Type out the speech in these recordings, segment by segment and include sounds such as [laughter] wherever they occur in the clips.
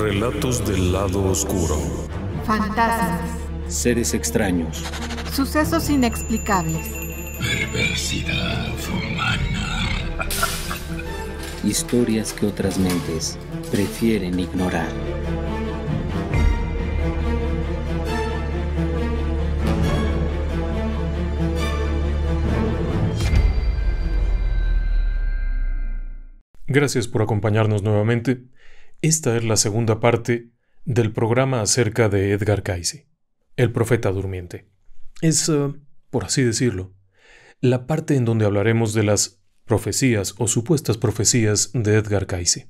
Relatos del lado oscuro. Fantasmas. Seres extraños. Sucesos inexplicables. Perversidad humana. Historias que otras mentes prefieren ignorar. Gracias por acompañarnos nuevamente. Esta es la segunda parte del programa acerca de Edgar Cayce, el profeta durmiente. Es, eh, por así decirlo, la parte en donde hablaremos de las profecías o supuestas profecías de Edgar Cayce.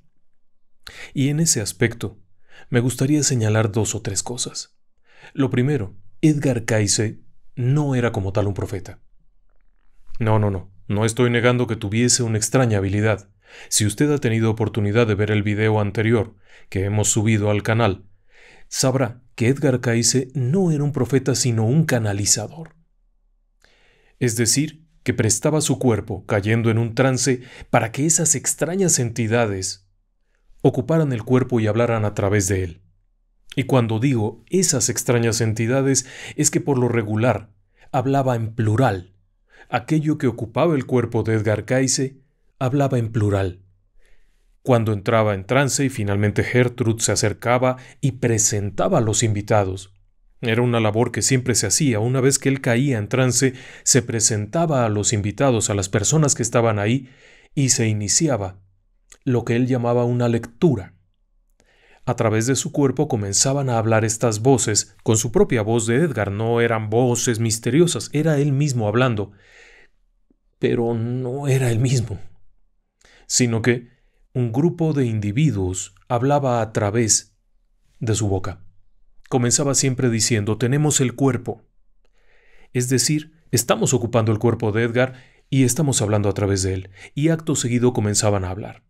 Y en ese aspecto, me gustaría señalar dos o tres cosas. Lo primero, Edgar Cayce no era como tal un profeta. No, no, no, no estoy negando que tuviese una extraña habilidad, si usted ha tenido oportunidad de ver el video anterior que hemos subido al canal, sabrá que Edgar Cayce no era un profeta sino un canalizador. Es decir, que prestaba su cuerpo, cayendo en un trance, para que esas extrañas entidades ocuparan el cuerpo y hablaran a través de él. Y cuando digo esas extrañas entidades es que por lo regular hablaba en plural. Aquello que ocupaba el cuerpo de Edgar Cayce hablaba en plural. Cuando entraba en trance y finalmente Gertrude se acercaba y presentaba a los invitados. Era una labor que siempre se hacía. Una vez que él caía en trance, se presentaba a los invitados, a las personas que estaban ahí, y se iniciaba lo que él llamaba una lectura. A través de su cuerpo comenzaban a hablar estas voces, con su propia voz de Edgar, no eran voces misteriosas, era él mismo hablando. Pero no era él mismo sino que un grupo de individuos hablaba a través de su boca. Comenzaba siempre diciendo, tenemos el cuerpo. Es decir, estamos ocupando el cuerpo de Edgar y estamos hablando a través de él, y acto seguido comenzaban a hablar.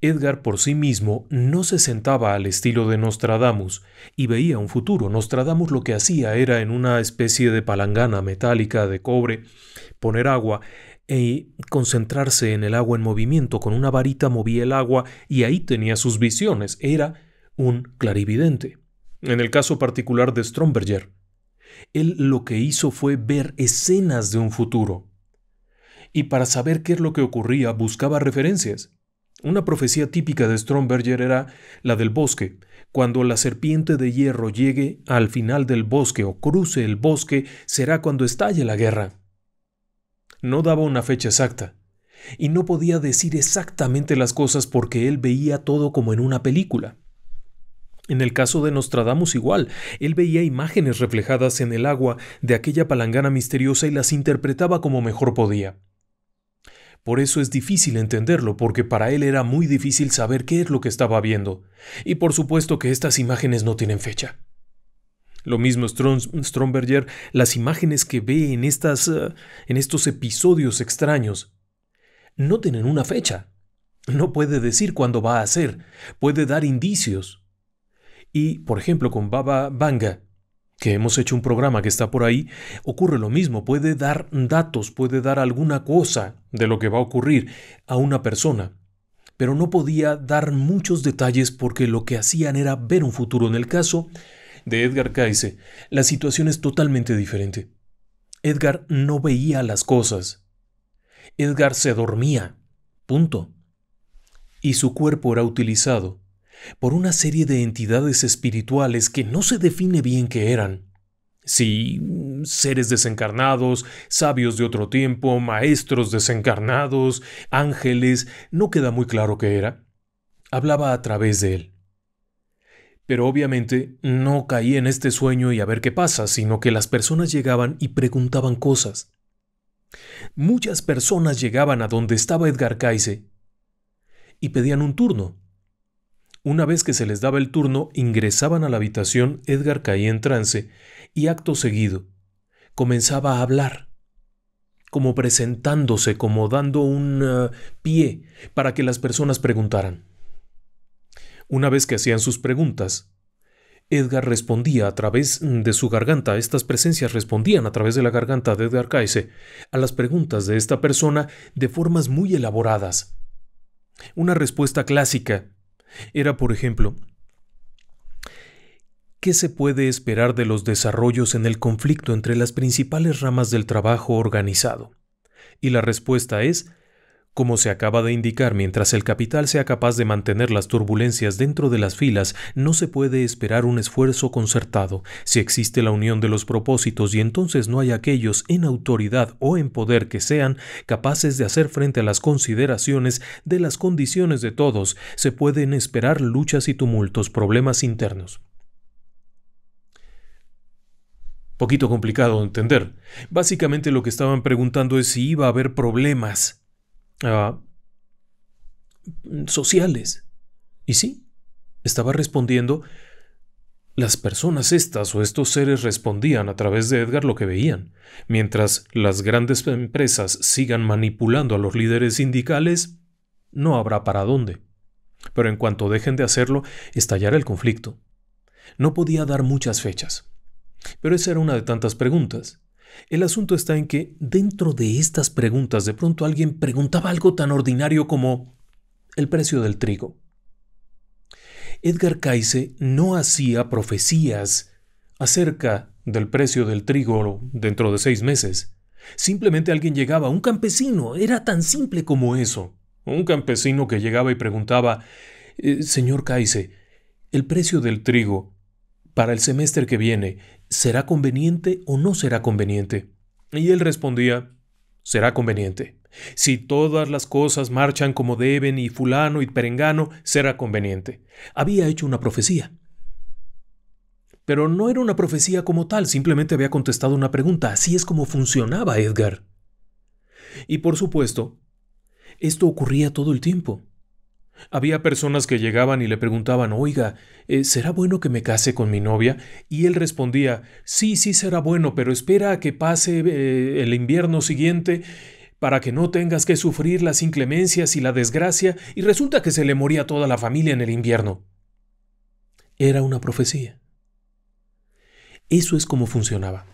Edgar por sí mismo no se sentaba al estilo de Nostradamus y veía un futuro. Nostradamus lo que hacía era en una especie de palangana metálica de cobre poner agua y concentrarse en el agua en movimiento. Con una varita movía el agua y ahí tenía sus visiones. Era un clarividente. En el caso particular de Stromberger, él lo que hizo fue ver escenas de un futuro. Y para saber qué es lo que ocurría, buscaba referencias. Una profecía típica de Stromberger era la del bosque. Cuando la serpiente de hierro llegue al final del bosque o cruce el bosque, será cuando estalle la guerra. No daba una fecha exacta, y no podía decir exactamente las cosas porque él veía todo como en una película. En el caso de Nostradamus igual, él veía imágenes reflejadas en el agua de aquella palangana misteriosa y las interpretaba como mejor podía. Por eso es difícil entenderlo, porque para él era muy difícil saber qué es lo que estaba viendo. Y por supuesto que estas imágenes no tienen fecha. Lo mismo Stromberger, las imágenes que ve en, estas, eh, en estos episodios extraños no tienen una fecha. No puede decir cuándo va a ser, puede dar indicios. Y, por ejemplo, con Baba Vanga, que hemos hecho un programa que está por ahí, ocurre lo mismo, puede dar datos, puede dar alguna cosa de lo que va a ocurrir a una persona, pero no podía dar muchos detalles porque lo que hacían era ver un futuro. En el caso de Edgar Cayce, la situación es totalmente diferente. Edgar no veía las cosas. Edgar se dormía. Punto. Y su cuerpo era utilizado por una serie de entidades espirituales que no se define bien qué eran. Sí, seres desencarnados, sabios de otro tiempo, maestros desencarnados, ángeles, no queda muy claro qué era. Hablaba a través de él. Pero obviamente no caí en este sueño y a ver qué pasa, sino que las personas llegaban y preguntaban cosas. Muchas personas llegaban a donde estaba Edgar Cayce y pedían un turno. Una vez que se les daba el turno, ingresaban a la habitación, Edgar caía en trance y acto seguido comenzaba a hablar, como presentándose, como dando un eh, pie para que las personas preguntaran. Una vez que hacían sus preguntas, Edgar respondía a través de su garganta, estas presencias respondían a través de la garganta de Edgar Kaise a las preguntas de esta persona de formas muy elaboradas. Una respuesta clásica era, por ejemplo, ¿qué se puede esperar de los desarrollos en el conflicto entre las principales ramas del trabajo organizado? Y la respuesta es como se acaba de indicar, mientras el capital sea capaz de mantener las turbulencias dentro de las filas, no se puede esperar un esfuerzo concertado. Si existe la unión de los propósitos y entonces no hay aquellos en autoridad o en poder que sean capaces de hacer frente a las consideraciones de las condiciones de todos, se pueden esperar luchas y tumultos, problemas internos. Poquito complicado de entender. Básicamente lo que estaban preguntando es si iba a haber problemas Ah, mm, sociales. Y sí, estaba respondiendo, las personas estas o estos seres respondían a través de Edgar lo que veían. Mientras las grandes empresas sigan manipulando a los líderes sindicales, no habrá para dónde. Pero en cuanto dejen de hacerlo, estallará el conflicto. No podía dar muchas fechas. Pero esa era una de tantas preguntas. El asunto está en que dentro de estas preguntas de pronto alguien preguntaba algo tan ordinario como el precio del trigo. Edgar Cayce no hacía profecías acerca del precio del trigo dentro de seis meses. Simplemente alguien llegaba, un campesino, era tan simple como eso. Un campesino que llegaba y preguntaba, eh, Señor Caice, el precio del trigo para el semestre que viene ¿será conveniente o no será conveniente? Y él respondía, será conveniente. Si todas las cosas marchan como deben y fulano y perengano, será conveniente. Había hecho una profecía. Pero no era una profecía como tal, simplemente había contestado una pregunta. Así es como funcionaba Edgar. Y por supuesto, esto ocurría todo el tiempo. Había personas que llegaban y le preguntaban, oiga, eh, ¿será bueno que me case con mi novia? Y él respondía, sí, sí será bueno, pero espera a que pase eh, el invierno siguiente para que no tengas que sufrir las inclemencias y la desgracia, y resulta que se le moría toda la familia en el invierno. Era una profecía. Eso es como funcionaba.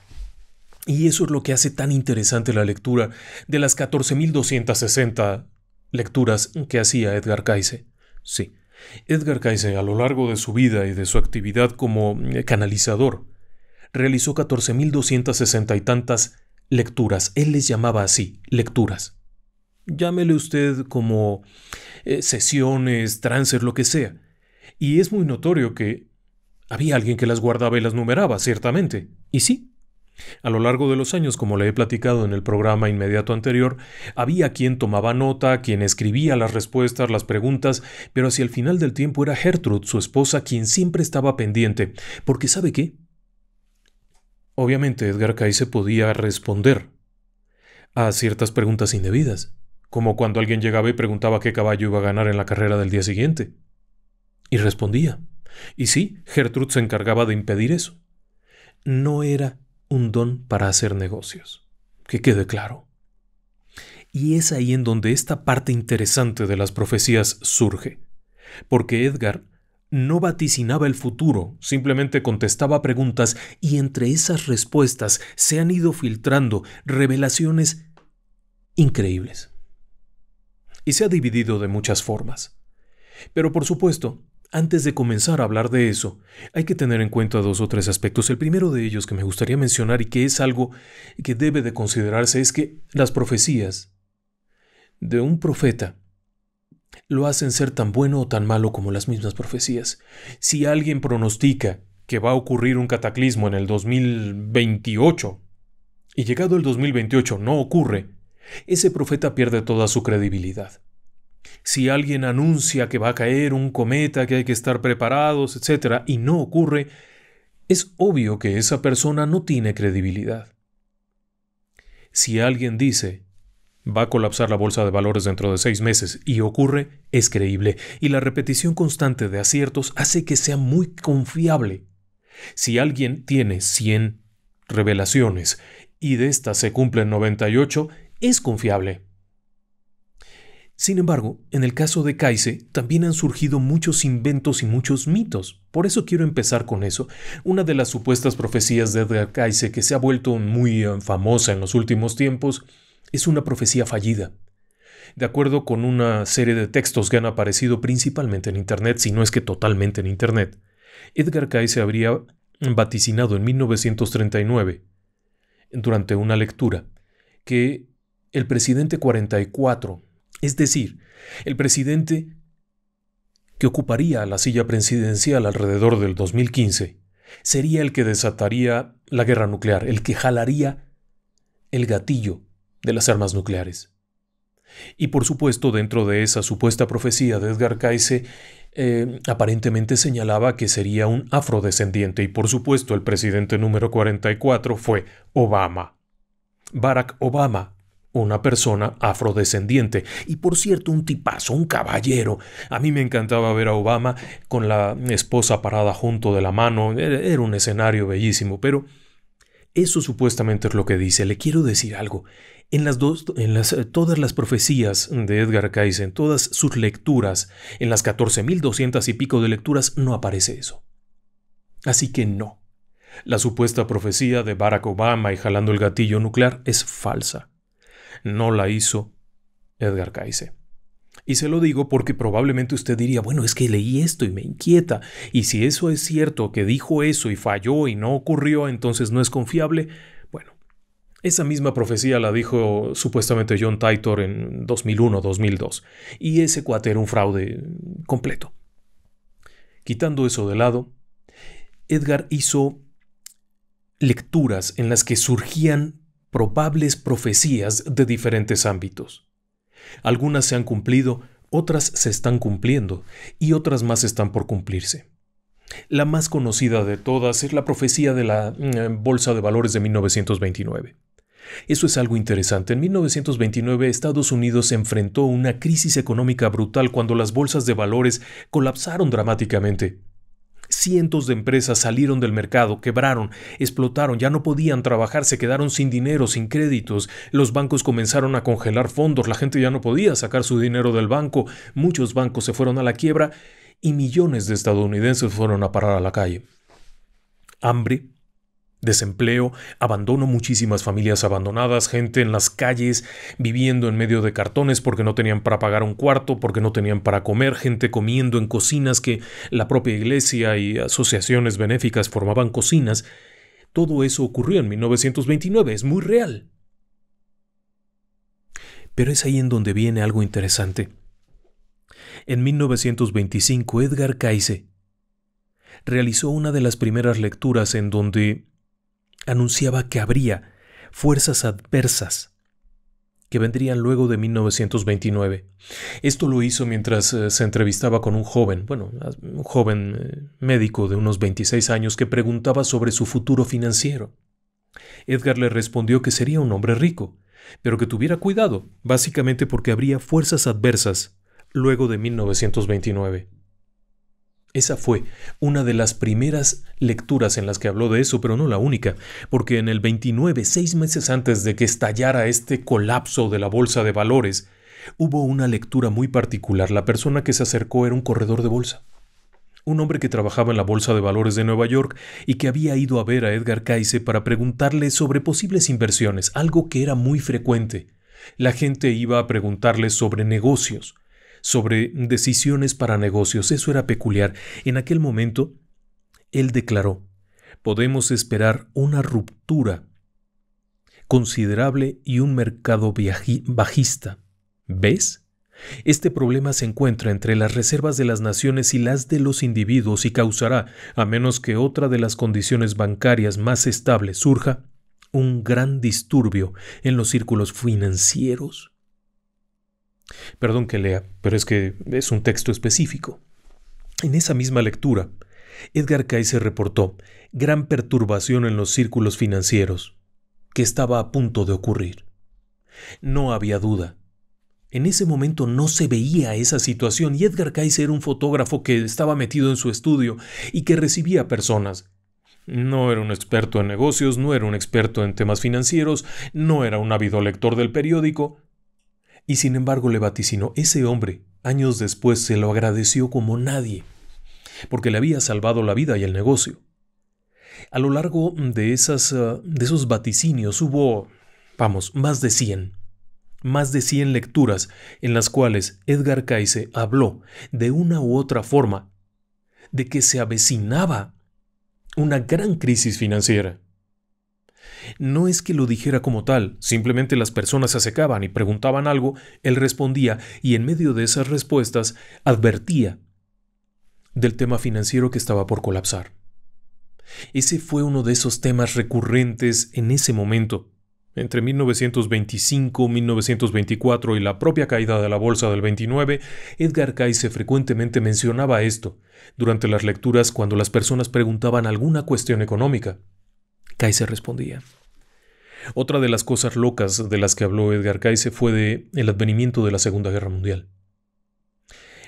Y eso es lo que hace tan interesante la lectura de las 14.260 lecturas que hacía Edgar Cayce. Sí, Edgar Cayce a lo largo de su vida y de su actividad como eh, canalizador realizó 14.260 y tantas lecturas. Él les llamaba así, lecturas. Llámele usted como eh, sesiones, trances, lo que sea. Y es muy notorio que había alguien que las guardaba y las numeraba, ciertamente. Y sí, a lo largo de los años, como le he platicado en el programa inmediato anterior, había quien tomaba nota, quien escribía las respuestas, las preguntas, pero hacia el final del tiempo era Gertrude, su esposa, quien siempre estaba pendiente, porque ¿sabe qué? Obviamente Edgar Cayce podía responder a ciertas preguntas indebidas, como cuando alguien llegaba y preguntaba qué caballo iba a ganar en la carrera del día siguiente. Y respondía. Y sí, Gertrude se encargaba de impedir eso. No era un don para hacer negocios. Que quede claro. Y es ahí en donde esta parte interesante de las profecías surge, porque Edgar no vaticinaba el futuro, simplemente contestaba preguntas y entre esas respuestas se han ido filtrando revelaciones increíbles. Y se ha dividido de muchas formas. Pero por supuesto, antes de comenzar a hablar de eso, hay que tener en cuenta dos o tres aspectos. El primero de ellos que me gustaría mencionar y que es algo que debe de considerarse es que las profecías de un profeta lo hacen ser tan bueno o tan malo como las mismas profecías. Si alguien pronostica que va a ocurrir un cataclismo en el 2028 y llegado el 2028 no ocurre, ese profeta pierde toda su credibilidad. Si alguien anuncia que va a caer un cometa, que hay que estar preparados, etc., y no ocurre, es obvio que esa persona no tiene credibilidad. Si alguien dice, va a colapsar la bolsa de valores dentro de seis meses y ocurre, es creíble, y la repetición constante de aciertos hace que sea muy confiable. Si alguien tiene 100 revelaciones y de estas se cumplen 98, es confiable. Sin embargo, en el caso de Kaise también han surgido muchos inventos y muchos mitos. Por eso quiero empezar con eso. Una de las supuestas profecías de Edgar Kaise que se ha vuelto muy eh, famosa en los últimos tiempos es una profecía fallida. De acuerdo con una serie de textos que han aparecido principalmente en Internet, si no es que totalmente en Internet, Edgar Kaise habría vaticinado en 1939, durante una lectura, que el presidente 44 es decir, el presidente que ocuparía la silla presidencial alrededor del 2015 sería el que desataría la guerra nuclear, el que jalaría el gatillo de las armas nucleares. Y por supuesto, dentro de esa supuesta profecía de Edgar Cayce, eh, aparentemente señalaba que sería un afrodescendiente y por supuesto el presidente número 44 fue Obama. Barack Obama una persona afrodescendiente. Y por cierto, un tipazo, un caballero. A mí me encantaba ver a Obama con la esposa parada junto de la mano. Era un escenario bellísimo, pero eso supuestamente es lo que dice. Le quiero decir algo. En, las dos, en las, eh, todas las profecías de Edgar Cayce, en todas sus lecturas, en las 14.200 y pico de lecturas, no aparece eso. Así que no. La supuesta profecía de Barack Obama y jalando el gatillo nuclear es falsa. No la hizo Edgar Cayce. Y se lo digo porque probablemente usted diría, bueno, es que leí esto y me inquieta, y si eso es cierto, que dijo eso y falló y no ocurrió, entonces no es confiable. Bueno, esa misma profecía la dijo supuestamente John Titor en 2001-2002, y ese cuate era un fraude completo. Quitando eso de lado, Edgar hizo lecturas en las que surgían probables profecías de diferentes ámbitos. Algunas se han cumplido, otras se están cumpliendo y otras más están por cumplirse. La más conocida de todas es la profecía de la mm, Bolsa de Valores de 1929. Eso es algo interesante. En 1929 Estados Unidos se enfrentó una crisis económica brutal cuando las bolsas de valores colapsaron dramáticamente. Cientos de empresas salieron del mercado, quebraron, explotaron, ya no podían trabajar, se quedaron sin dinero, sin créditos, los bancos comenzaron a congelar fondos, la gente ya no podía sacar su dinero del banco, muchos bancos se fueron a la quiebra y millones de estadounidenses fueron a parar a la calle. Hambre, desempleo, abandono, muchísimas familias abandonadas, gente en las calles viviendo en medio de cartones porque no tenían para pagar un cuarto, porque no tenían para comer, gente comiendo en cocinas que la propia iglesia y asociaciones benéficas formaban cocinas. Todo eso ocurrió en 1929, es muy real. Pero es ahí en donde viene algo interesante. En 1925 Edgar Cayce realizó una de las primeras lecturas en donde anunciaba que habría fuerzas adversas que vendrían luego de 1929. Esto lo hizo mientras eh, se entrevistaba con un joven, bueno, un joven eh, médico de unos 26 años que preguntaba sobre su futuro financiero. Edgar le respondió que sería un hombre rico, pero que tuviera cuidado, básicamente porque habría fuerzas adversas luego de 1929. Esa fue una de las primeras lecturas en las que habló de eso, pero no la única, porque en el 29, seis meses antes de que estallara este colapso de la bolsa de valores, hubo una lectura muy particular. La persona que se acercó era un corredor de bolsa. Un hombre que trabajaba en la Bolsa de Valores de Nueva York y que había ido a ver a Edgar Cayce para preguntarle sobre posibles inversiones, algo que era muy frecuente. La gente iba a preguntarle sobre negocios, sobre decisiones para negocios. Eso era peculiar. En aquel momento, él declaró, podemos esperar una ruptura considerable y un mercado bajista. ¿Ves? Este problema se encuentra entre las reservas de las naciones y las de los individuos y causará, a menos que otra de las condiciones bancarias más estables surja, un gran disturbio en los círculos financieros. Perdón que lea, pero es que es un texto específico. En esa misma lectura, Edgar Cayce reportó gran perturbación en los círculos financieros que estaba a punto de ocurrir. No había duda. En ese momento no se veía esa situación y Edgar Kaiser era un fotógrafo que estaba metido en su estudio y que recibía personas. No era un experto en negocios, no era un experto en temas financieros, no era un ávido lector del periódico, y sin embargo le vaticinó, ese hombre, años después, se lo agradeció como nadie, porque le había salvado la vida y el negocio. A lo largo de, esas, ah, de esos vaticinios hubo, vamos, más de 100, más de 100 lecturas en las cuales Edgar Cayce habló de una u otra forma de que se avecinaba una gran crisis financiera. No es que lo dijera como tal, simplemente las personas se acercaban y preguntaban algo, él respondía y en medio de esas respuestas advertía del tema financiero que estaba por colapsar. Ese fue uno de esos temas recurrentes en ese momento, entre 1925, 1924 y la propia caída de la bolsa del 29, Edgar Cayce frecuentemente mencionaba esto durante las lecturas cuando las personas preguntaban alguna cuestión económica. Kaiser respondía. Otra de las cosas locas de las que habló Edgar Kaiser fue de el advenimiento de la Segunda Guerra Mundial.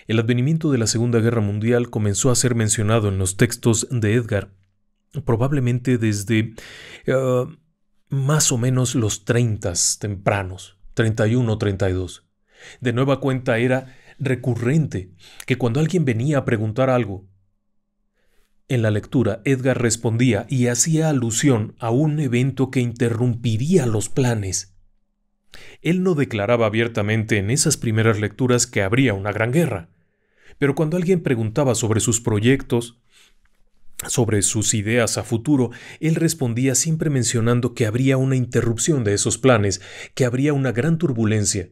El advenimiento de la Segunda Guerra Mundial comenzó a ser mencionado en los textos de Edgar, probablemente desde eh, más o menos los 30 tempranos, 31 o 32. De nueva cuenta era recurrente que cuando alguien venía a preguntar algo, en la lectura, Edgar respondía y hacía alusión a un evento que interrumpiría los planes. Él no declaraba abiertamente en esas primeras lecturas que habría una gran guerra, pero cuando alguien preguntaba sobre sus proyectos, sobre sus ideas a futuro, él respondía siempre mencionando que habría una interrupción de esos planes, que habría una gran turbulencia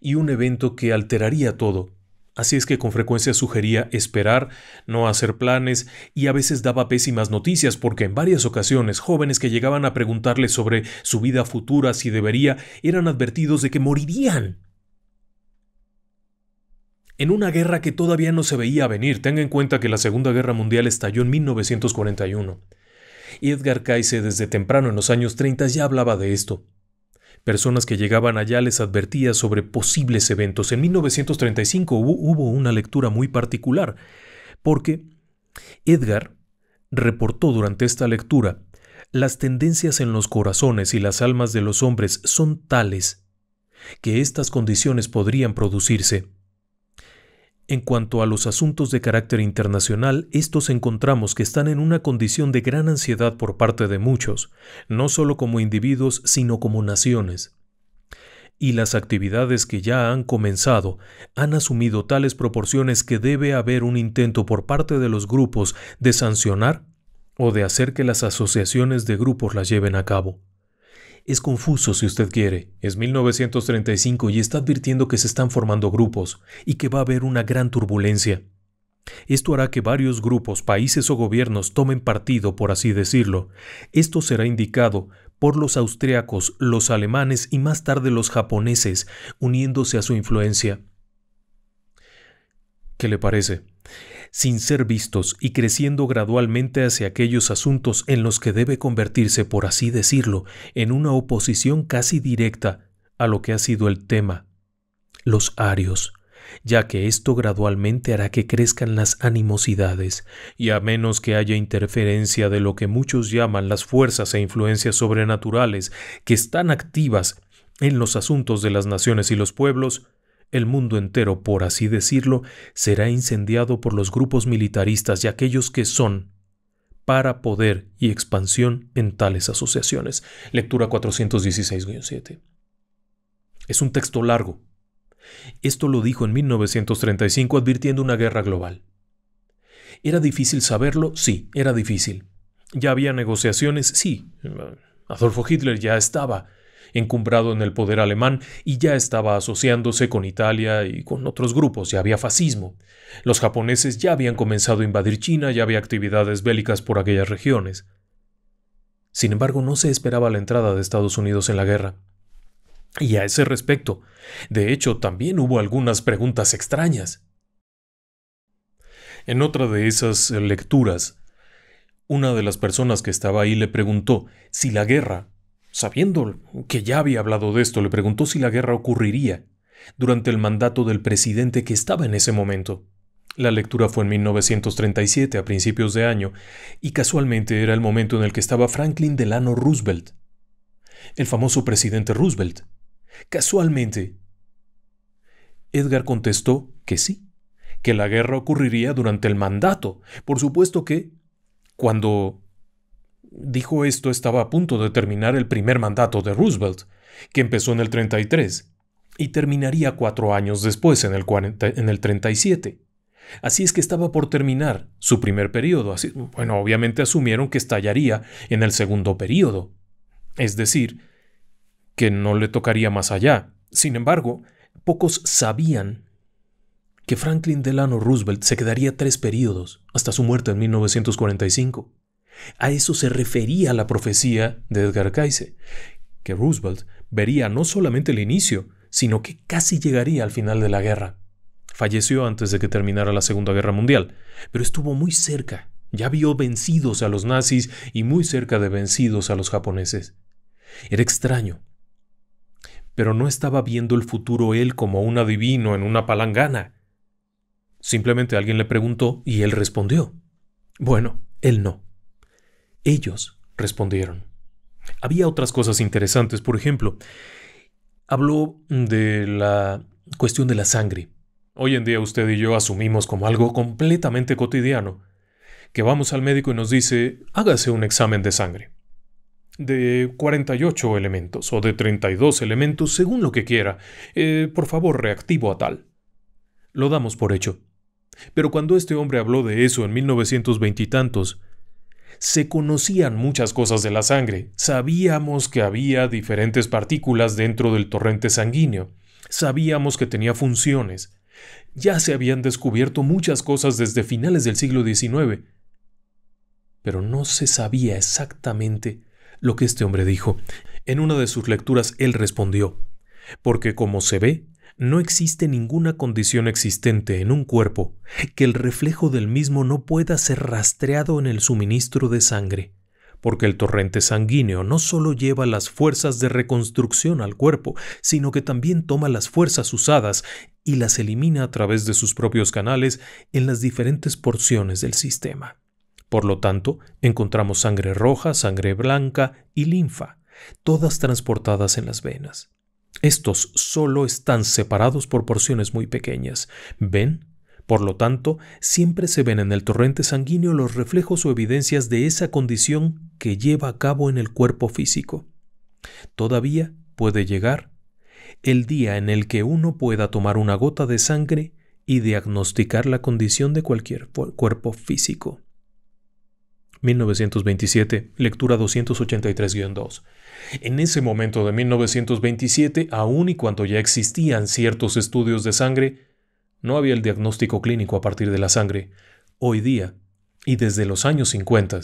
y un evento que alteraría todo. Así es que con frecuencia sugería esperar, no hacer planes y a veces daba pésimas noticias porque en varias ocasiones jóvenes que llegaban a preguntarle sobre su vida futura si debería eran advertidos de que morirían. En una guerra que todavía no se veía venir, tenga en cuenta que la Segunda Guerra Mundial estalló en 1941. Edgar Cayce desde temprano en los años 30 ya hablaba de esto. Personas que llegaban allá les advertía sobre posibles eventos. En 1935 hubo, hubo una lectura muy particular, porque Edgar reportó durante esta lectura las tendencias en los corazones y las almas de los hombres son tales que estas condiciones podrían producirse en cuanto a los asuntos de carácter internacional, estos encontramos que están en una condición de gran ansiedad por parte de muchos, no solo como individuos, sino como naciones. Y las actividades que ya han comenzado han asumido tales proporciones que debe haber un intento por parte de los grupos de sancionar o de hacer que las asociaciones de grupos las lleven a cabo. Es confuso si usted quiere. Es 1935 y está advirtiendo que se están formando grupos y que va a haber una gran turbulencia. Esto hará que varios grupos, países o gobiernos tomen partido, por así decirlo. Esto será indicado por los austriacos, los alemanes y más tarde los japoneses, uniéndose a su influencia. ¿Qué le parece? sin ser vistos y creciendo gradualmente hacia aquellos asuntos en los que debe convertirse, por así decirlo, en una oposición casi directa a lo que ha sido el tema, los arios ya que esto gradualmente hará que crezcan las animosidades, y a menos que haya interferencia de lo que muchos llaman las fuerzas e influencias sobrenaturales que están activas en los asuntos de las naciones y los pueblos, el mundo entero, por así decirlo, será incendiado por los grupos militaristas y aquellos que son para poder y expansión en tales asociaciones. Lectura 416-7. Es un texto largo. Esto lo dijo en 1935 advirtiendo una guerra global. ¿Era difícil saberlo? Sí, era difícil. ¿Ya había negociaciones? Sí. Adolfo Hitler ya estaba encumbrado en el poder alemán y ya estaba asociándose con Italia y con otros grupos, ya había fascismo. Los japoneses ya habían comenzado a invadir China, ya había actividades bélicas por aquellas regiones. Sin embargo, no se esperaba la entrada de Estados Unidos en la guerra. Y a ese respecto, de hecho, también hubo algunas preguntas extrañas. En otra de esas lecturas, una de las personas que estaba ahí le preguntó si la guerra Sabiendo que ya había hablado de esto, le preguntó si la guerra ocurriría durante el mandato del presidente que estaba en ese momento. La lectura fue en 1937, a principios de año, y casualmente era el momento en el que estaba Franklin Delano Roosevelt, el famoso presidente Roosevelt. Casualmente. Edgar contestó que sí, que la guerra ocurriría durante el mandato. Por supuesto que, cuando dijo esto estaba a punto de terminar el primer mandato de Roosevelt, que empezó en el 33 y terminaría cuatro años después, en el, en el 37. Así es que estaba por terminar su primer periodo. bueno, obviamente asumieron que estallaría en el segundo periodo. Es decir, que no le tocaría más allá. Sin embargo, pocos sabían que Franklin Delano Roosevelt se quedaría tres periodos hasta su muerte en 1945. A eso se refería la profecía de Edgar Cayce, que Roosevelt vería no solamente el inicio, sino que casi llegaría al final de la guerra. Falleció antes de que terminara la Segunda Guerra Mundial, pero estuvo muy cerca. Ya vio vencidos a los nazis y muy cerca de vencidos a los japoneses. Era extraño. Pero no estaba viendo el futuro él como un adivino en una palangana. Simplemente alguien le preguntó y él respondió. Bueno, él no. Ellos respondieron. Había otras cosas interesantes, por ejemplo, habló de la cuestión de la sangre. Hoy en día usted y yo asumimos como algo completamente cotidiano que vamos al médico y nos dice, hágase un examen de sangre. De 48 elementos o de 32 elementos, según lo que quiera. Eh, por favor, reactivo a tal. Lo damos por hecho. Pero cuando este hombre habló de eso en 1920 y tantos, se conocían muchas cosas de la sangre, sabíamos que había diferentes partículas dentro del torrente sanguíneo, sabíamos que tenía funciones, ya se habían descubierto muchas cosas desde finales del siglo XIX, pero no se sabía exactamente lo que este hombre dijo. En una de sus lecturas él respondió, porque como se ve, no existe ninguna condición existente en un cuerpo que el reflejo del mismo no pueda ser rastreado en el suministro de sangre, porque el torrente sanguíneo no solo lleva las fuerzas de reconstrucción al cuerpo, sino que también toma las fuerzas usadas y las elimina a través de sus propios canales en las diferentes porciones del sistema. Por lo tanto, encontramos sangre roja, sangre blanca y linfa, todas transportadas en las venas. Estos solo están separados por porciones muy pequeñas. ¿Ven? Por lo tanto, siempre se ven en el torrente sanguíneo los reflejos o evidencias de esa condición que lleva a cabo en el cuerpo físico. Todavía puede llegar el día en el que uno pueda tomar una gota de sangre y diagnosticar la condición de cualquier cuerpo físico. 1927, lectura 283-2. En ese momento de 1927, aún y cuando ya existían ciertos estudios de sangre, no había el diagnóstico clínico a partir de la sangre. Hoy día, y desde los años 50,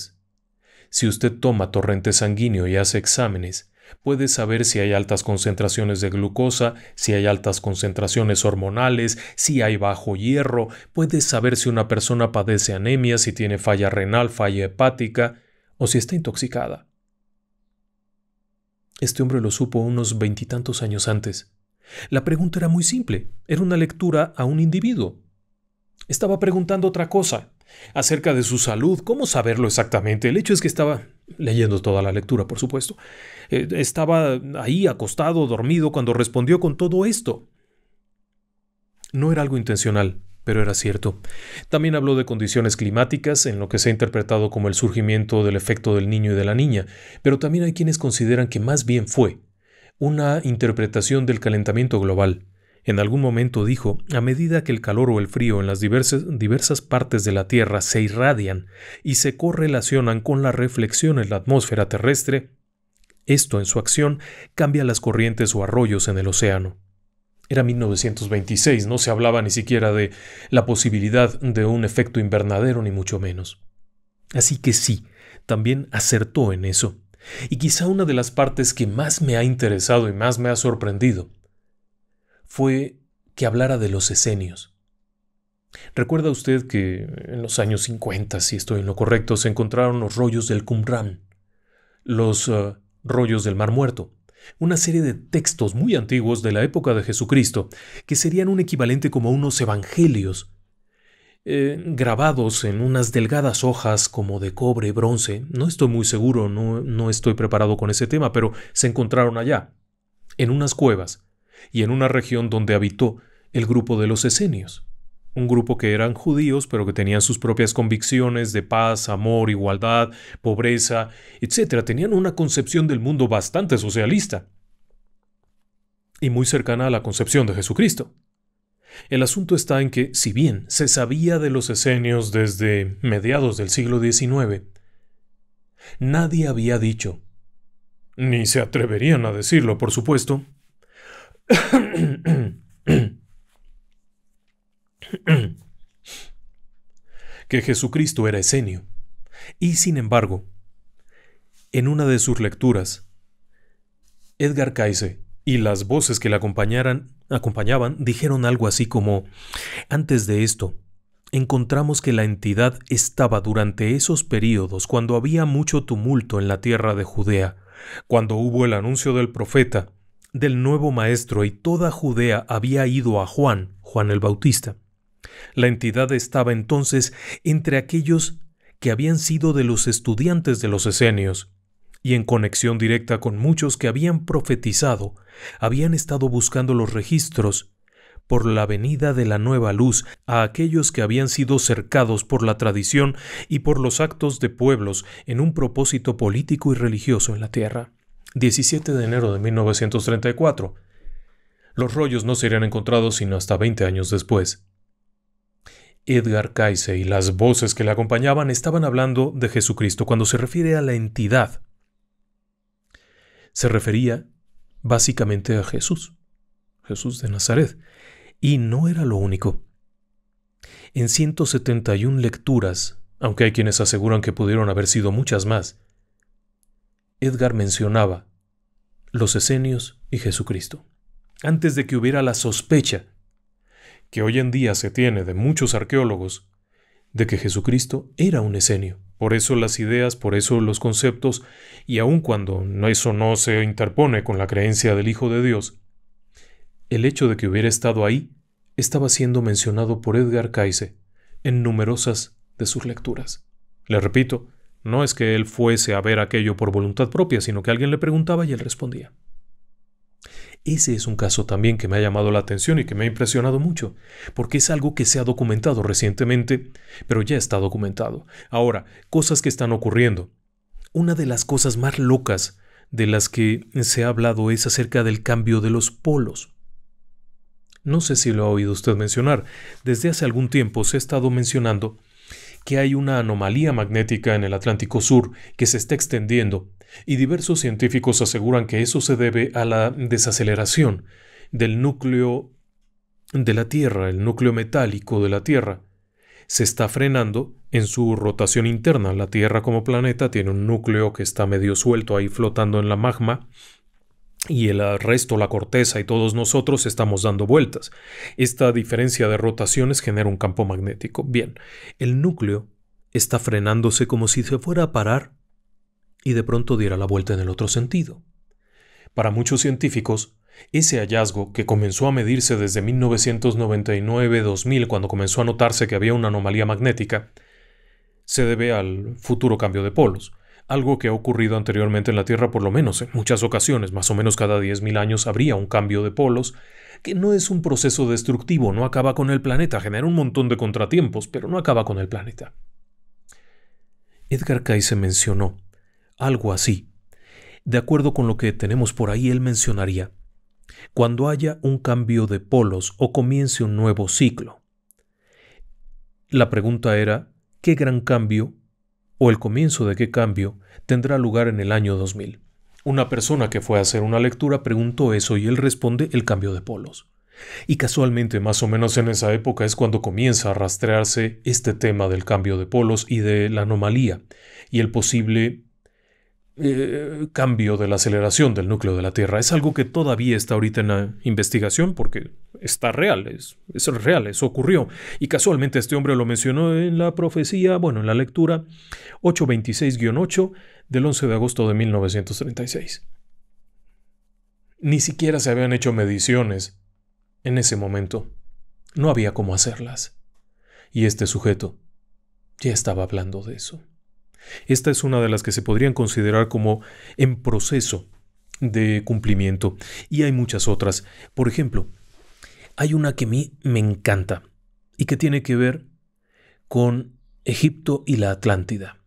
si usted toma torrente sanguíneo y hace exámenes, Puedes saber si hay altas concentraciones de glucosa, si hay altas concentraciones hormonales, si hay bajo hierro, puedes saber si una persona padece anemia, si tiene falla renal, falla hepática o si está intoxicada. Este hombre lo supo unos veintitantos años antes. La pregunta era muy simple, era una lectura a un individuo. Estaba preguntando otra cosa, acerca de su salud, ¿cómo saberlo exactamente? El hecho es que estaba leyendo toda la lectura, por supuesto. Eh, estaba ahí acostado, dormido, cuando respondió con todo esto. No era algo intencional, pero era cierto. También habló de condiciones climáticas, en lo que se ha interpretado como el surgimiento del efecto del niño y de la niña, pero también hay quienes consideran que más bien fue una interpretación del calentamiento global, en algún momento dijo, a medida que el calor o el frío en las diversas, diversas partes de la Tierra se irradian y se correlacionan con la reflexión en la atmósfera terrestre, esto en su acción cambia las corrientes o arroyos en el océano. Era 1926, no se hablaba ni siquiera de la posibilidad de un efecto invernadero, ni mucho menos. Así que sí, también acertó en eso. Y quizá una de las partes que más me ha interesado y más me ha sorprendido fue que hablara de los esenios. Recuerda usted que en los años 50, si estoy en lo correcto, se encontraron los rollos del Qumran, los eh, rollos del Mar Muerto, una serie de textos muy antiguos de la época de Jesucristo, que serían un equivalente como unos evangelios, eh, grabados en unas delgadas hojas como de cobre, bronce, no estoy muy seguro, no estoy preparado con ese tema, pero se encontraron allá, en unas cuevas, y en una región donde habitó el grupo de los esenios, un grupo que eran judíos pero que tenían sus propias convicciones de paz, amor, igualdad, pobreza, etc. Tenían una concepción del mundo bastante socialista y muy cercana a la concepción de Jesucristo. El asunto está en que, si bien se sabía de los esenios desde mediados del siglo XIX, nadie había dicho, ni se atreverían a decirlo, por supuesto, [coughs] que Jesucristo era esenio. Y sin embargo, en una de sus lecturas, Edgar Cayce y las voces que le acompañaran, acompañaban dijeron algo así como, antes de esto, encontramos que la entidad estaba durante esos periodos cuando había mucho tumulto en la tierra de Judea, cuando hubo el anuncio del profeta, del nuevo maestro y toda Judea había ido a Juan, Juan el Bautista. La entidad estaba entonces entre aquellos que habían sido de los estudiantes de los esenios, y en conexión directa con muchos que habían profetizado, habían estado buscando los registros por la venida de la nueva luz a aquellos que habían sido cercados por la tradición y por los actos de pueblos en un propósito político y religioso en la tierra. 17 de enero de 1934. Los rollos no serían encontrados sino hasta 20 años después. Edgar Cayce y las voces que le acompañaban estaban hablando de Jesucristo cuando se refiere a la entidad. Se refería básicamente a Jesús, Jesús de Nazaret. Y no era lo único. En 171 lecturas, aunque hay quienes aseguran que pudieron haber sido muchas más, Edgar mencionaba los esenios y Jesucristo. Antes de que hubiera la sospecha que hoy en día se tiene de muchos arqueólogos de que Jesucristo era un esenio. Por eso las ideas, por eso los conceptos, y aun cuando eso no se interpone con la creencia del Hijo de Dios, el hecho de que hubiera estado ahí estaba siendo mencionado por Edgar Cayce en numerosas de sus lecturas. Le repito, no es que él fuese a ver aquello por voluntad propia, sino que alguien le preguntaba y él respondía. Ese es un caso también que me ha llamado la atención y que me ha impresionado mucho, porque es algo que se ha documentado recientemente, pero ya está documentado. Ahora, cosas que están ocurriendo. Una de las cosas más locas de las que se ha hablado es acerca del cambio de los polos. No sé si lo ha oído usted mencionar. Desde hace algún tiempo se ha estado mencionando que hay una anomalía magnética en el Atlántico Sur que se está extendiendo, y diversos científicos aseguran que eso se debe a la desaceleración del núcleo de la Tierra, el núcleo metálico de la Tierra. Se está frenando en su rotación interna. La Tierra como planeta tiene un núcleo que está medio suelto ahí flotando en la magma, y el resto, la corteza y todos nosotros estamos dando vueltas. Esta diferencia de rotaciones genera un campo magnético. Bien, el núcleo está frenándose como si se fuera a parar y de pronto diera la vuelta en el otro sentido. Para muchos científicos, ese hallazgo, que comenzó a medirse desde 1999-2000 cuando comenzó a notarse que había una anomalía magnética, se debe al futuro cambio de polos algo que ha ocurrido anteriormente en la Tierra por lo menos en muchas ocasiones, más o menos cada 10.000 años habría un cambio de polos, que no es un proceso destructivo, no acaba con el planeta, genera un montón de contratiempos, pero no acaba con el planeta. Edgar se mencionó algo así. De acuerdo con lo que tenemos por ahí, él mencionaría, cuando haya un cambio de polos o comience un nuevo ciclo. La pregunta era, ¿qué gran cambio o el comienzo de qué cambio tendrá lugar en el año 2000. Una persona que fue a hacer una lectura preguntó eso y él responde el cambio de polos. Y casualmente más o menos en esa época es cuando comienza a rastrearse este tema del cambio de polos y de la anomalía y el posible eh, cambio de la aceleración del núcleo de la Tierra. Es algo que todavía está ahorita en la investigación porque está real, es, es real, eso ocurrió. Y casualmente este hombre lo mencionó en la profecía, bueno, en la lectura 826-8 del 11 de agosto de 1936. Ni siquiera se habían hecho mediciones en ese momento. No había cómo hacerlas. Y este sujeto ya estaba hablando de eso. Esta es una de las que se podrían considerar como en proceso de cumplimiento y hay muchas otras. Por ejemplo, hay una que a mí me encanta y que tiene que ver con Egipto y la Atlántida.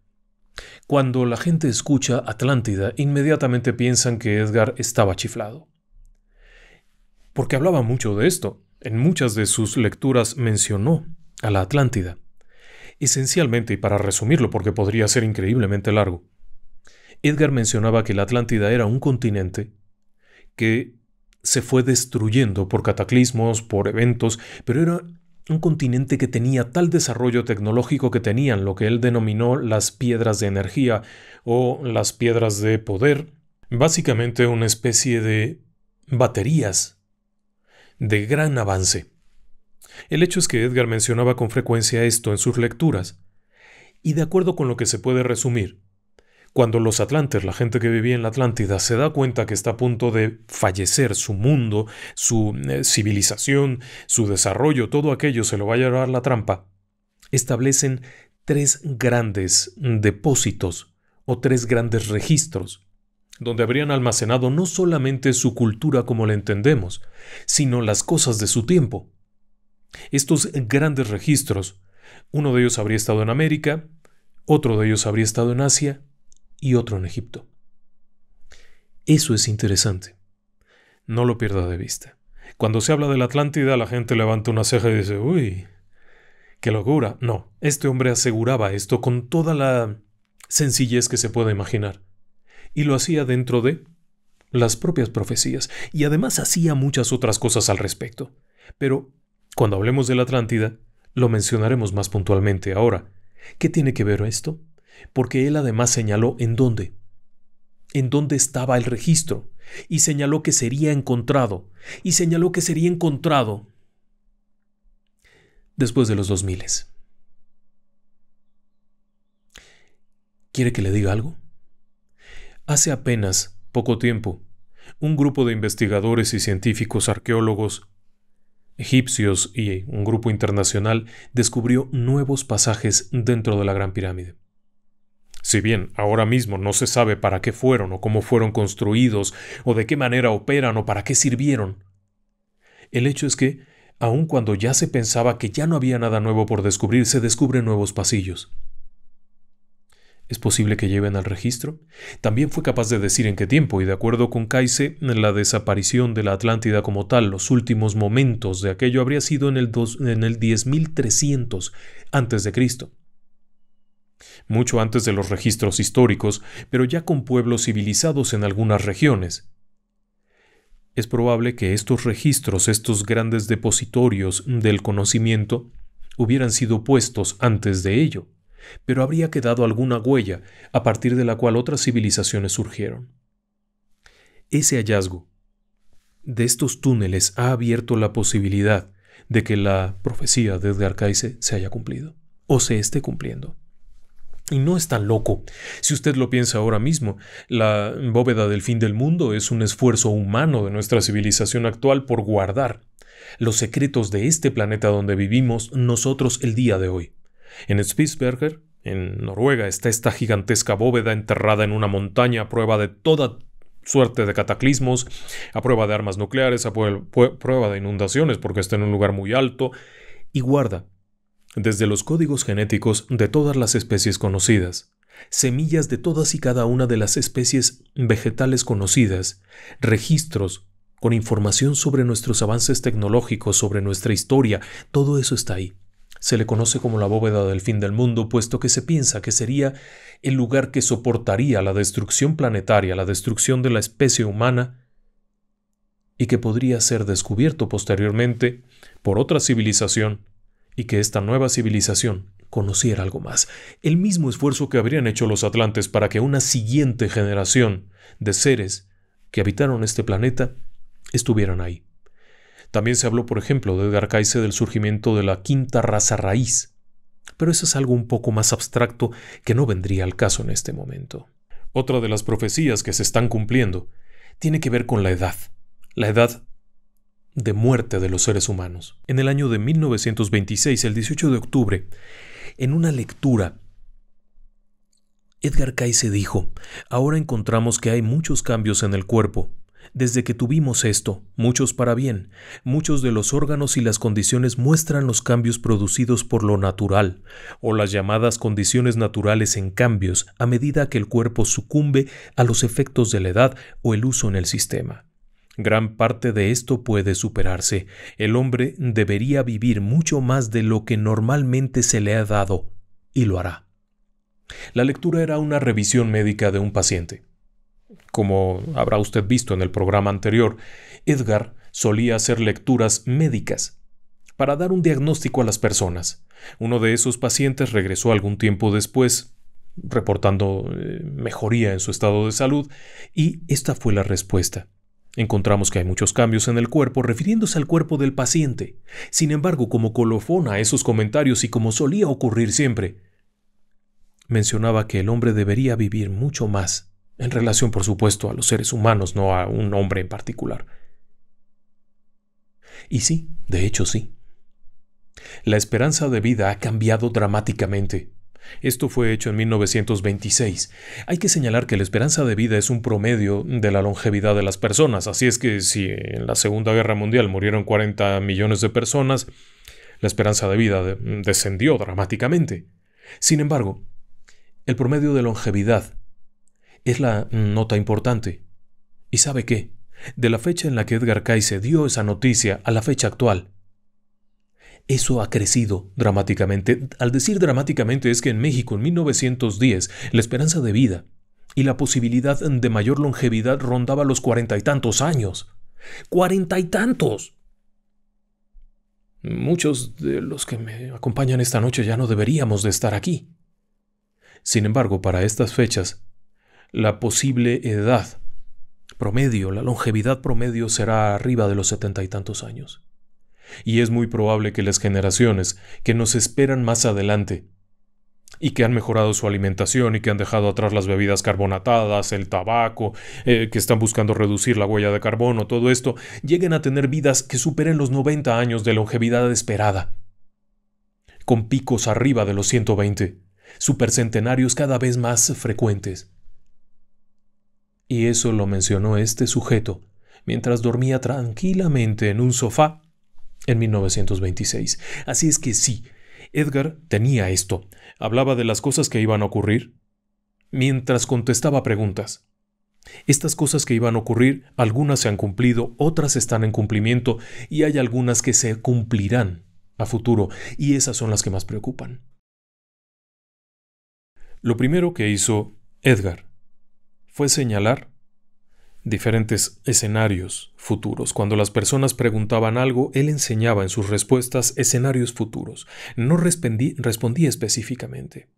Cuando la gente escucha Atlántida, inmediatamente piensan que Edgar estaba chiflado. Porque hablaba mucho de esto. En muchas de sus lecturas mencionó a la Atlántida. Esencialmente, y para resumirlo porque podría ser increíblemente largo, Edgar mencionaba que la Atlántida era un continente que se fue destruyendo por cataclismos, por eventos, pero era un continente que tenía tal desarrollo tecnológico que tenían lo que él denominó las piedras de energía o las piedras de poder, básicamente una especie de baterías de gran avance. El hecho es que Edgar mencionaba con frecuencia esto en sus lecturas. Y de acuerdo con lo que se puede resumir, cuando los atlantes, la gente que vivía en la Atlántida, se da cuenta que está a punto de fallecer su mundo, su eh, civilización, su desarrollo, todo aquello se lo va a llevar la trampa, establecen tres grandes depósitos o tres grandes registros, donde habrían almacenado no solamente su cultura como la entendemos, sino las cosas de su tiempo. Estos grandes registros, uno de ellos habría estado en América, otro de ellos habría estado en Asia y otro en Egipto. Eso es interesante. No lo pierda de vista. Cuando se habla de la Atlántida, la gente levanta una ceja y dice, uy, qué locura. No, este hombre aseguraba esto con toda la sencillez que se pueda imaginar. Y lo hacía dentro de las propias profecías, y además hacía muchas otras cosas al respecto. Pero cuando hablemos de la Atlántida, lo mencionaremos más puntualmente ahora. ¿Qué tiene que ver esto? Porque él además señaló en dónde. En dónde estaba el registro. Y señaló que sería encontrado. Y señaló que sería encontrado después de los 2000. ¿Quiere que le diga algo? Hace apenas poco tiempo, un grupo de investigadores y científicos arqueólogos egipcios y un grupo internacional descubrió nuevos pasajes dentro de la Gran Pirámide. Si bien ahora mismo no se sabe para qué fueron o cómo fueron construidos o de qué manera operan o para qué sirvieron, el hecho es que, aun cuando ya se pensaba que ya no había nada nuevo por descubrir, se descubren nuevos pasillos. Es posible que lleven al registro. También fue capaz de decir en qué tiempo, y de acuerdo con en la desaparición de la Atlántida como tal, los últimos momentos de aquello habría sido en el, en el 10.300 a.C. Mucho antes de los registros históricos, pero ya con pueblos civilizados en algunas regiones. Es probable que estos registros, estos grandes depositorios del conocimiento, hubieran sido puestos antes de ello pero habría quedado alguna huella a partir de la cual otras civilizaciones surgieron. Ese hallazgo de estos túneles ha abierto la posibilidad de que la profecía de Edgar se haya cumplido o se esté cumpliendo. Y no es tan loco. Si usted lo piensa ahora mismo, la bóveda del fin del mundo es un esfuerzo humano de nuestra civilización actual por guardar los secretos de este planeta donde vivimos nosotros el día de hoy. En Spitsberger, en Noruega, está esta gigantesca bóveda enterrada en una montaña a prueba de toda suerte de cataclismos, a prueba de armas nucleares, a prueba de inundaciones, porque está en un lugar muy alto, y guarda, desde los códigos genéticos de todas las especies conocidas, semillas de todas y cada una de las especies vegetales conocidas, registros con información sobre nuestros avances tecnológicos, sobre nuestra historia, todo eso está ahí. Se le conoce como la bóveda del fin del mundo, puesto que se piensa que sería el lugar que soportaría la destrucción planetaria, la destrucción de la especie humana, y que podría ser descubierto posteriormente por otra civilización, y que esta nueva civilización conociera algo más. El mismo esfuerzo que habrían hecho los atlantes para que una siguiente generación de seres que habitaron este planeta estuvieran ahí. También se habló, por ejemplo, de Edgar Cayce del surgimiento de la quinta raza raíz, pero eso es algo un poco más abstracto que no vendría al caso en este momento. Otra de las profecías que se están cumpliendo tiene que ver con la edad, la edad de muerte de los seres humanos. En el año de 1926, el 18 de octubre, en una lectura, Edgar Cayce dijo, ahora encontramos que hay muchos cambios en el cuerpo, desde que tuvimos esto, muchos para bien, muchos de los órganos y las condiciones muestran los cambios producidos por lo natural, o las llamadas condiciones naturales en cambios a medida que el cuerpo sucumbe a los efectos de la edad o el uso en el sistema. Gran parte de esto puede superarse. El hombre debería vivir mucho más de lo que normalmente se le ha dado, y lo hará. La lectura era una revisión médica de un paciente. Como habrá usted visto en el programa anterior, Edgar solía hacer lecturas médicas para dar un diagnóstico a las personas. Uno de esos pacientes regresó algún tiempo después, reportando eh, mejoría en su estado de salud, y esta fue la respuesta. Encontramos que hay muchos cambios en el cuerpo refiriéndose al cuerpo del paciente. Sin embargo, como colofón a esos comentarios y como solía ocurrir siempre, mencionaba que el hombre debería vivir mucho más en relación por supuesto a los seres humanos, no a un hombre en particular. Y sí, de hecho sí. La esperanza de vida ha cambiado dramáticamente. Esto fue hecho en 1926. Hay que señalar que la esperanza de vida es un promedio de la longevidad de las personas, así es que si en la Segunda Guerra Mundial murieron 40 millones de personas, la esperanza de vida descendió dramáticamente. Sin embargo, el promedio de longevidad es la nota importante. ¿Y sabe qué? De la fecha en la que Edgar se dio esa noticia a la fecha actual, eso ha crecido dramáticamente. Al decir dramáticamente es que en México en 1910 la esperanza de vida y la posibilidad de mayor longevidad rondaba los cuarenta y tantos años. ¡Cuarenta y tantos! Muchos de los que me acompañan esta noche ya no deberíamos de estar aquí. Sin embargo, para estas fechas, la posible edad promedio, la longevidad promedio será arriba de los setenta y tantos años. Y es muy probable que las generaciones que nos esperan más adelante y que han mejorado su alimentación y que han dejado atrás las bebidas carbonatadas, el tabaco, eh, que están buscando reducir la huella de carbono, todo esto, lleguen a tener vidas que superen los 90 años de longevidad esperada, con picos arriba de los 120, supercentenarios cada vez más frecuentes. Y eso lo mencionó este sujeto mientras dormía tranquilamente en un sofá en 1926. Así es que sí, Edgar tenía esto. Hablaba de las cosas que iban a ocurrir mientras contestaba preguntas. Estas cosas que iban a ocurrir, algunas se han cumplido, otras están en cumplimiento y hay algunas que se cumplirán a futuro, y esas son las que más preocupan. Lo primero que hizo Edgar fue señalar diferentes escenarios futuros. Cuando las personas preguntaban algo, él enseñaba en sus respuestas escenarios futuros. No respondí, respondía específicamente.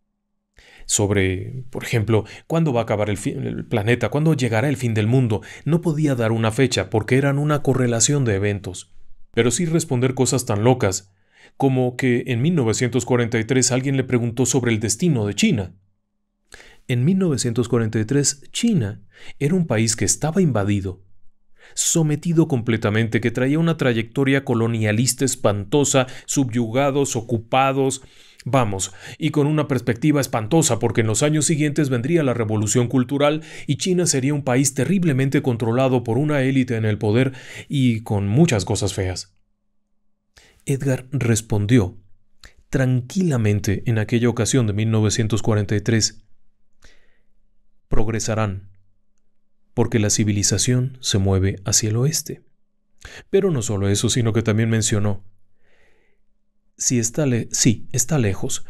Sobre, por ejemplo, cuándo va a acabar el, el planeta, cuándo llegará el fin del mundo, no podía dar una fecha porque eran una correlación de eventos, pero sí responder cosas tan locas como que en 1943 alguien le preguntó sobre el destino de China. En 1943, China era un país que estaba invadido, sometido completamente, que traía una trayectoria colonialista espantosa, subyugados, ocupados, vamos, y con una perspectiva espantosa, porque en los años siguientes vendría la revolución cultural y China sería un país terriblemente controlado por una élite en el poder y con muchas cosas feas. Edgar respondió tranquilamente en aquella ocasión de 1943 progresarán, porque la civilización se mueve hacia el oeste. Pero no solo eso, sino que también mencionó, si está le sí, está lejos,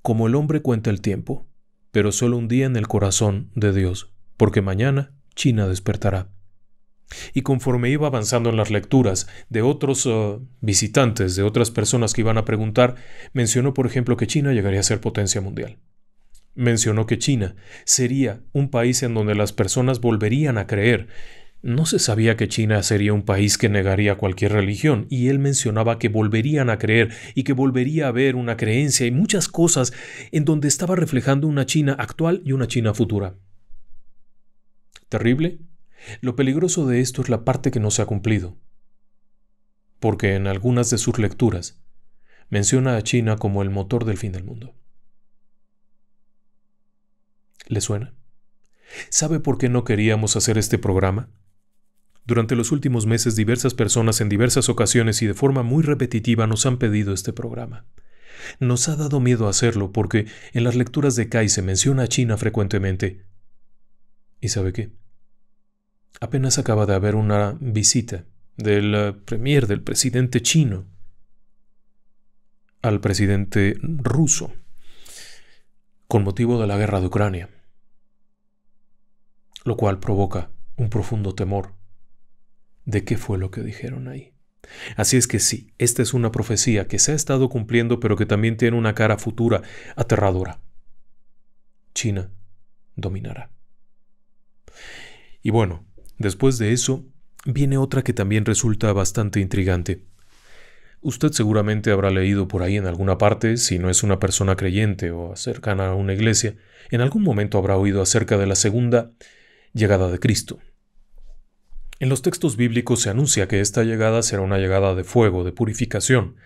como el hombre cuenta el tiempo, pero solo un día en el corazón de Dios, porque mañana China despertará. Y conforme iba avanzando en las lecturas de otros uh, visitantes, de otras personas que iban a preguntar, mencionó, por ejemplo, que China llegaría a ser potencia mundial. Mencionó que China sería un país en donde las personas volverían a creer. No se sabía que China sería un país que negaría cualquier religión, y él mencionaba que volverían a creer y que volvería a haber una creencia y muchas cosas en donde estaba reflejando una China actual y una China futura. ¿Terrible? Lo peligroso de esto es la parte que no se ha cumplido. Porque en algunas de sus lecturas menciona a China como el motor del fin del mundo. ¿Le suena? ¿Sabe por qué no queríamos hacer este programa? Durante los últimos meses diversas personas en diversas ocasiones y de forma muy repetitiva nos han pedido este programa. Nos ha dado miedo hacerlo porque en las lecturas de Kai se menciona a China frecuentemente. ¿Y sabe qué? Apenas acaba de haber una visita del eh, premier, del presidente chino, al presidente ruso, con motivo de la guerra de Ucrania lo cual provoca un profundo temor de qué fue lo que dijeron ahí. Así es que sí, esta es una profecía que se ha estado cumpliendo pero que también tiene una cara futura aterradora. China dominará. Y bueno, después de eso, viene otra que también resulta bastante intrigante. Usted seguramente habrá leído por ahí en alguna parte, si no es una persona creyente o cercana a una iglesia, en algún momento habrá oído acerca de la segunda llegada de Cristo. En los textos bíblicos se anuncia que esta llegada será una llegada de fuego, de purificación,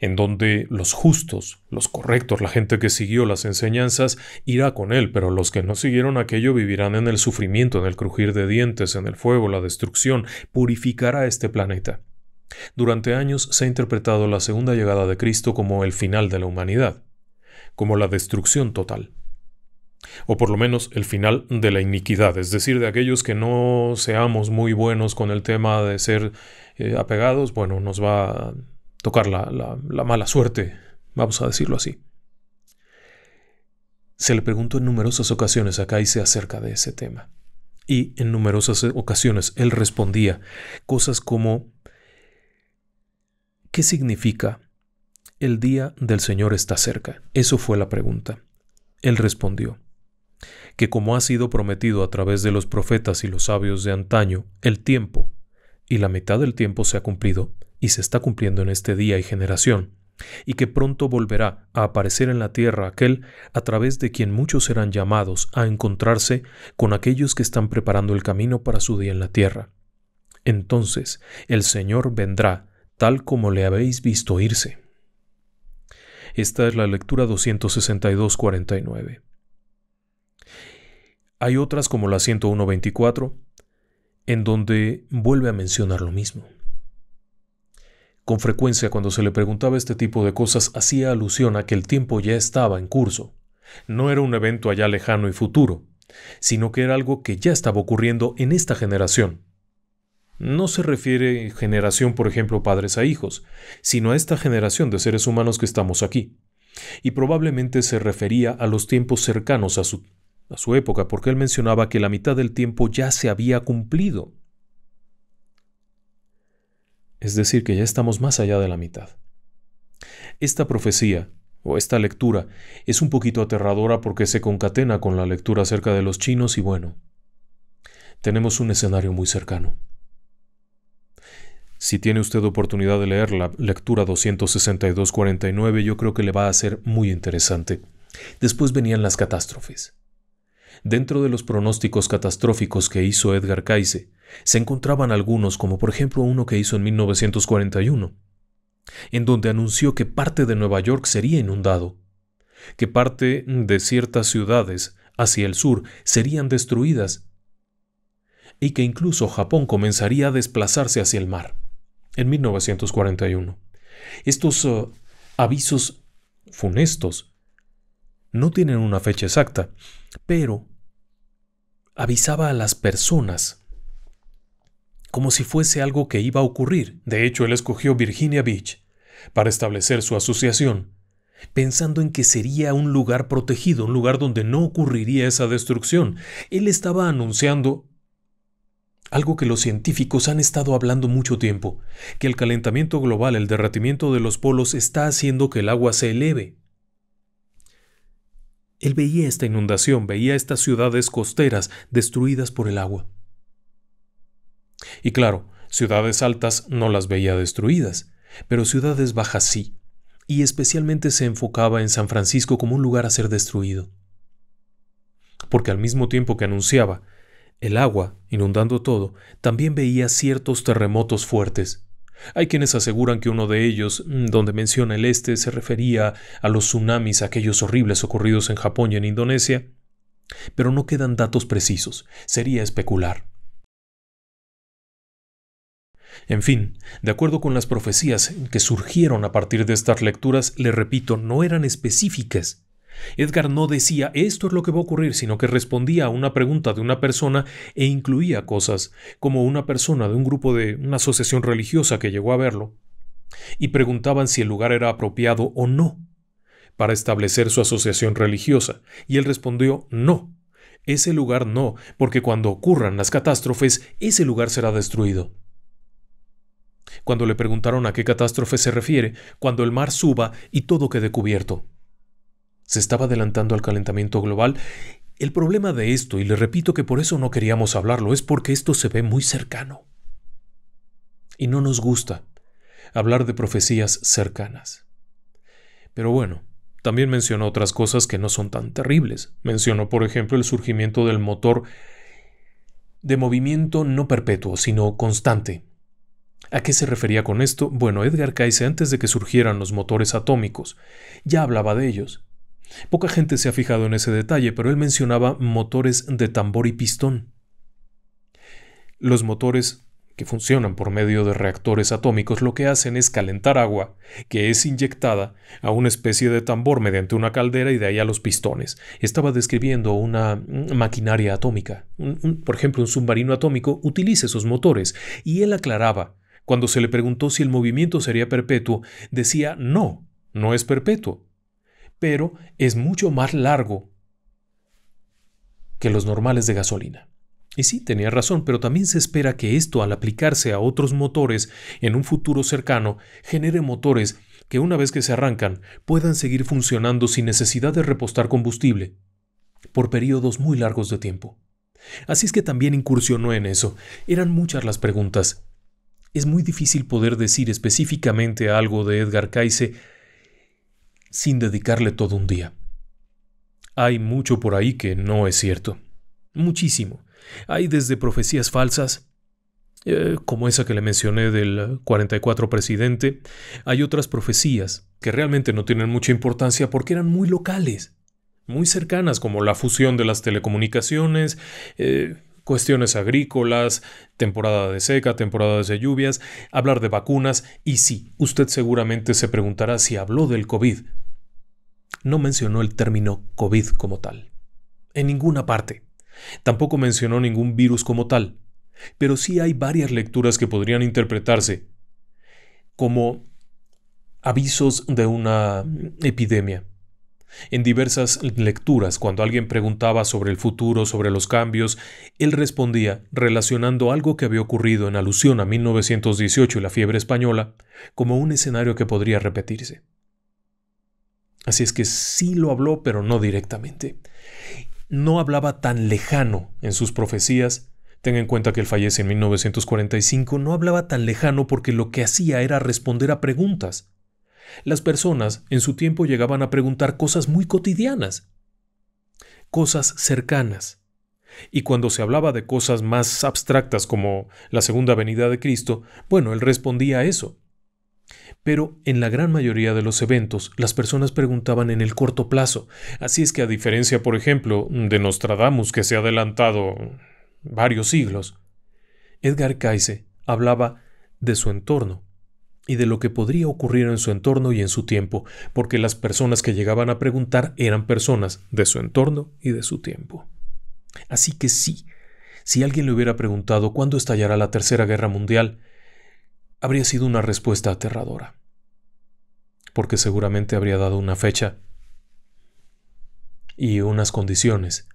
en donde los justos, los correctos, la gente que siguió las enseñanzas, irá con él, pero los que no siguieron aquello vivirán en el sufrimiento, en el crujir de dientes, en el fuego, la destrucción, purificará este planeta. Durante años se ha interpretado la segunda llegada de Cristo como el final de la humanidad, como la destrucción total o por lo menos el final de la iniquidad, es decir, de aquellos que no seamos muy buenos con el tema de ser eh, apegados, bueno, nos va a tocar la, mala suerte, vamos a decirlo así. Se le preguntó en numerosas ocasiones a se acerca de ese tema, y en numerosas eh, ocasiones él respondía cosas como, ¿qué significa el día del Señor está cerca? Eso fue la pregunta. Él respondió, que como ha sido prometido a través de los profetas y los sabios de antaño, el tiempo, y la mitad del tiempo se ha cumplido, y se está cumpliendo en este día y generación, y que pronto volverá a aparecer en la tierra aquel a través de quien muchos serán llamados a encontrarse con aquellos que están preparando el camino para su día en la tierra. Entonces el Señor vendrá tal como le habéis visto irse. Esta es la lectura 262 hay otras como la 10124, en donde vuelve a mencionar lo mismo. Con frecuencia cuando se le preguntaba este tipo de cosas hacía alusión a que el tiempo ya estaba en curso. No era un evento allá lejano y futuro, sino que era algo que ya estaba ocurriendo en esta generación. No se refiere generación, por ejemplo, padres a hijos, sino a esta generación de seres humanos que estamos aquí. Y probablemente se refería a los tiempos cercanos a su a su época, porque él mencionaba que la mitad del tiempo ya se había cumplido. Es decir, que ya estamos más allá de la mitad. Esta profecía, o esta lectura, es un poquito aterradora porque se concatena con la lectura acerca de los chinos y bueno, tenemos un escenario muy cercano. Si tiene usted oportunidad de leer la lectura 262-49, yo creo que le va a ser muy interesante. Después venían las catástrofes. Dentro de los pronósticos catastróficos que hizo Edgar Cayce, se encontraban algunos, como por ejemplo uno que hizo en 1941, en donde anunció que parte de Nueva York sería inundado, que parte de ciertas ciudades hacia el sur serían destruidas y que incluso Japón comenzaría a desplazarse hacia el mar, en 1941. Estos uh, avisos funestos no tienen una fecha exacta, pero avisaba a las personas como si fuese algo que iba a ocurrir. De hecho, él escogió Virginia Beach para establecer su asociación, pensando en que sería un lugar protegido, un lugar donde no ocurriría esa destrucción. Él estaba anunciando algo que los científicos han estado hablando mucho tiempo, que el calentamiento global, el derretimiento de los polos, está haciendo que el agua se eleve. Él veía esta inundación, veía estas ciudades costeras destruidas por el agua. Y claro, ciudades altas no las veía destruidas, pero ciudades bajas sí, y especialmente se enfocaba en San Francisco como un lugar a ser destruido. Porque al mismo tiempo que anunciaba el agua inundando todo, también veía ciertos terremotos fuertes, hay quienes aseguran que uno de ellos, mm, donde menciona el este, se refería a los tsunamis, aquellos horribles ocurridos en Japón y en Indonesia, pero no quedan datos precisos, sería especular. En fin, de acuerdo con las profecías que surgieron a partir de estas lecturas, le repito, no eran específicas, Edgar no decía esto es lo que va a ocurrir, sino que respondía a una pregunta de una persona e incluía cosas, como una persona de un grupo de una asociación religiosa que llegó a verlo, y preguntaban si el lugar era apropiado o no para establecer su asociación religiosa, y él respondió no, ese lugar no, porque cuando ocurran las catástrofes, ese lugar será destruido. Cuando le preguntaron a qué catástrofe se refiere, cuando el mar suba y todo quede cubierto se estaba adelantando al calentamiento global. El problema de esto, y le repito que por eso no queríamos hablarlo, es porque esto se ve muy cercano. Y no nos gusta hablar de profecías cercanas. Pero bueno, también mencionó otras cosas que no son tan terribles. Mencionó, por ejemplo, el surgimiento del motor de movimiento no perpetuo, sino constante. ¿A qué se refería con esto? Bueno, Edgar Cayce, antes de que surgieran los motores atómicos, ya hablaba de ellos. Poca gente se ha fijado en ese detalle, pero él mencionaba motores de tambor y pistón. Los motores que funcionan por medio de reactores atómicos lo que hacen es calentar agua, que es inyectada a una especie de tambor mediante una caldera y de ahí a los pistones. Estaba describiendo una maquinaria atómica. por ejemplo, un submarino atómico utiliza esos motores. Y él aclaraba, cuando se le preguntó si el movimiento sería perpetuo, decía no, no es perpetuo pero es mucho más largo que los normales de gasolina. Y sí, tenía razón, pero también se espera que esto, al aplicarse a otros motores en un futuro cercano, genere motores que una vez que se arrancan puedan seguir funcionando sin necesidad de repostar combustible por periodos muy largos de tiempo. Así es que también incursionó en eso. Eran muchas las preguntas. Es muy difícil poder decir específicamente algo de Edgar Cayce sin dedicarle todo un día. Hay mucho por ahí que no es cierto. Muchísimo. Hay desde profecías falsas, eh, como esa que le mencioné del 44 presidente, hay otras profecías que realmente no tienen mucha importancia porque eran muy locales, muy cercanas, como la fusión de las telecomunicaciones, eh, cuestiones agrícolas, temporada de seca, temporadas de lluvias, hablar de vacunas, y sí, usted seguramente se preguntará si habló del COVID, no mencionó el término COVID como tal. En ninguna parte. Tampoco mencionó ningún virus como tal. Pero sí hay varias lecturas que podrían interpretarse como avisos de una epidemia. En diversas lecturas, cuando alguien preguntaba sobre el futuro, sobre los cambios, él respondía, relacionando algo que había ocurrido en alusión a 1918 y la fiebre española, como un escenario que podría repetirse. Así es que sí lo habló, pero no directamente. No hablaba tan lejano en sus profecías. Tenga en cuenta que él fallece en 1945, no hablaba tan lejano porque lo que hacía era responder a preguntas. Las personas en su tiempo llegaban a preguntar cosas muy cotidianas, cosas cercanas. Y cuando se hablaba de cosas más abstractas como la segunda venida de Cristo, bueno, él respondía a eso. Pero en la gran mayoría de los eventos, las personas preguntaban en el corto plazo, así es que a diferencia, por ejemplo, de Nostradamus que se ha adelantado varios siglos, Edgar Cayce hablaba de su entorno y de lo que podría ocurrir en su entorno y en su tiempo, porque las personas que llegaban a preguntar eran personas de su entorno y de su tiempo. Así que sí, si alguien le hubiera preguntado cuándo estallará la Tercera Guerra Mundial, habría sido una respuesta aterradora, porque seguramente habría dado una fecha y unas condiciones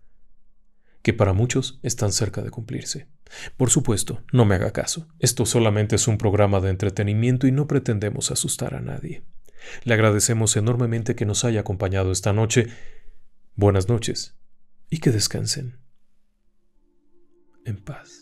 que para muchos están cerca de cumplirse. Por supuesto, no me haga caso. Esto solamente es un programa de entretenimiento y no pretendemos asustar a nadie. Le agradecemos enormemente que nos haya acompañado esta noche. Buenas noches y que descansen en paz.